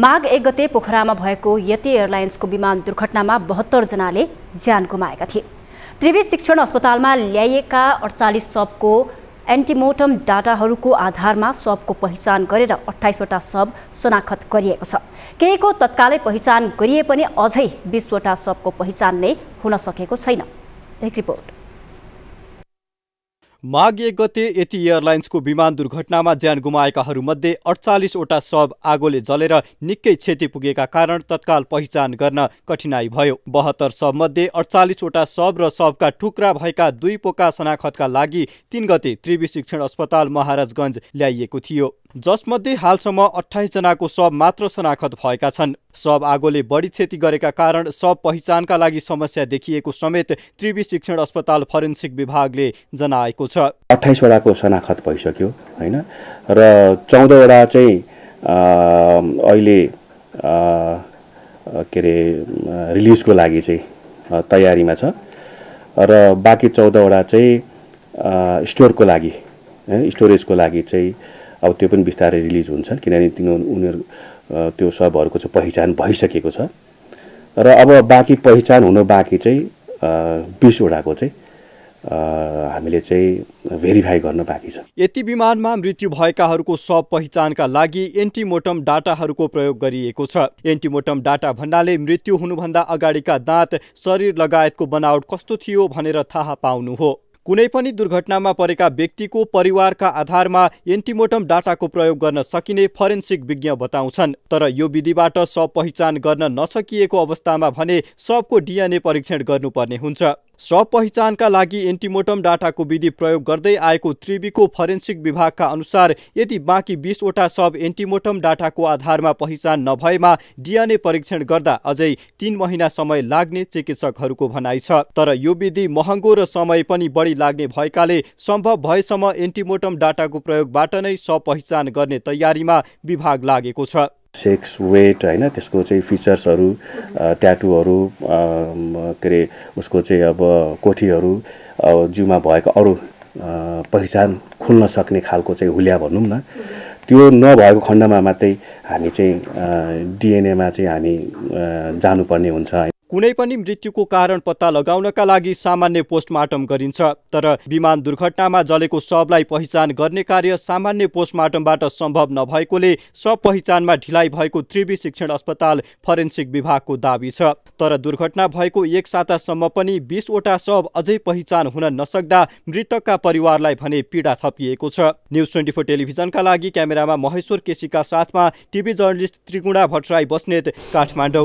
माघ एक गते पोखरामा भएको यति एयरलाइन्सको विमान दुर्घटनामा बहत्तरजनाले ज्यान गुमाएका थिए त्रिवेद शिक्षण अस्पतालमा ल्याइएका अडचालिस सबको एन्टिमोर्टम डाटाहरूको आधारमा सबको पहिचान गरेर अठाइसवटा सब शनाखत गरिएको छ केहीको तत्कालै पहिचान गरिए पनि अझै बिसवटा सबको पहिचान नै हुन सकेको छैन एक रिपोर्ट माघ एक गते यति एयरलाइन्सको विमान दुर्घटनामा ज्यान गुमाएकाहरूमध्ये अडचालिसवटा शव आगोले जलेर निकै क्षति पुगेका कारण तत्काल पहिचान गर्न कठिनाई भयो बहत्तर शवमध्ये अडचालिसवटा शव र शवका टुक्रा भएका दुई पोका शनाखतका लागि तीन गते त्रिवी शिक्षण अस्पताल महाराजगञ्ज ल्याइएको थियो जसमध्ये हालसम्म अठाइसजनाको शव मात्र शनाखत भएका छन् शव आगोले बढी क्षति गरेका कारण शव पहिचानका लागि समस्या देखिएको समेत त्रिवी शिक्षण अस्पताल फरेन्सिक विभागले जनाएको छ अठाइसवटाको शनाखत भइसक्यो होइन र चौधवटा चाहिँ अहिले के अरे रिलिजको लागि चाहिँ तयारीमा छ र बाँकी चौधवटा चाहिँ स्टोरको लागि स्टोरेजको लागि चाहिँ अब त्यो पनि बिस्तारै रिलिज हुन्छ किनभने तिनीहरू उनीहरू त्यो सबहरूको चाहिँ पहिचान भइसकेको छ र अब बाँकी पहिचान हुन बाँकी चाहिँ बिसवटाको चाहिँ हामीले चाहिँ भेरिफाई गर्न बाँकी छ यति विमानमा मृत्यु भएकाहरूको सब पहिचानका लागि एन्टिमोर्टम डाटाहरूको प्रयोग गरिएको छ एन्टिमोर्टम डाटा भन्नाले मृत्यु हुनुभन्दा अगाडिका दाँत शरीर लगायतको बनावट कस्तो थियो भनेर थाहा पाउनु हो कुनै पनि दुर्घटनामा परेका व्यक्तिको परिवारका आधारमा एन्टिमोर्टम डाटाको प्रयोग गर्न सकिने फरेन्सिक विज्ञ बताउँछन् तर यो विधिबाट सब पहिचान गर्न नसकिएको अवस्थामा भने सबको डिएनए परीक्षण गर्नुपर्ने हुन्छ सपहिचानका लागि एन्टिमोर्टम डाटाको विधि प्रयोग गर्दै आएको त्रिवीको फरेन्सिक विभागका अनुसार यदि बाँकी बिसवटा सब एन्टिमोर्टम डाटाको आधारमा पहिचान नभएमा डिएनए परीक्षण गर्दा अझै तीन महिना समय लाग्ने चिकित्सकहरूको भनाइ छ तर यो विधि महँगो र समय पनि बढी लाग्ने भएकाले सम्भव भएसम्म एन्टिमोर्टम डाटाको प्रयोगबाट नै सपहिचान गर्ने तयारीमा विभाग लागेको छ सेक्स वेट होइन त्यसको चाहिँ फिचर्सहरू ट्याटुहरू के अरे उसको चाहिँ अब कोठीहरू अब जिउमा भएको अरू पहिचान खुल्न सक्ने खालको चाहिँ हुलिया भनौँ न त्यो नभएको खण्डमा मात्रै हामी चाहिँ डिएनएमा चाहिँ हामी जानुपर्ने हुन्छ कुनै पनि मृत्युको कारण पत्ता लगाउनका लागि सामान्य पोस्टमार्टम गरिन्छ तर विमान दुर्घटनामा जलेको शवलाई पहिचान गर्ने कार्य सामान्य पोस्टमार्टमबाट सम्भव नभएकोले शव पहिचानमा ढिलाइ भएको त्रिवी शिक्षण अस्पताल फरेन्सिक विभागको दावी छ तर दुर्घटना भएको एक सातासम्म पनि बिसवटा शव अझै पहिचान हुन नसक्दा मृतकका परिवारलाई भने पीडा थपिएको छ न्युज ट्वेन्टी फोर टेलिभिजनका लागि क्यामेरामा महेश्वर केसीका साथमा टिभी जर्नलिस्ट त्रिगुणा भट्टराई बस्नेत काठमाडौँ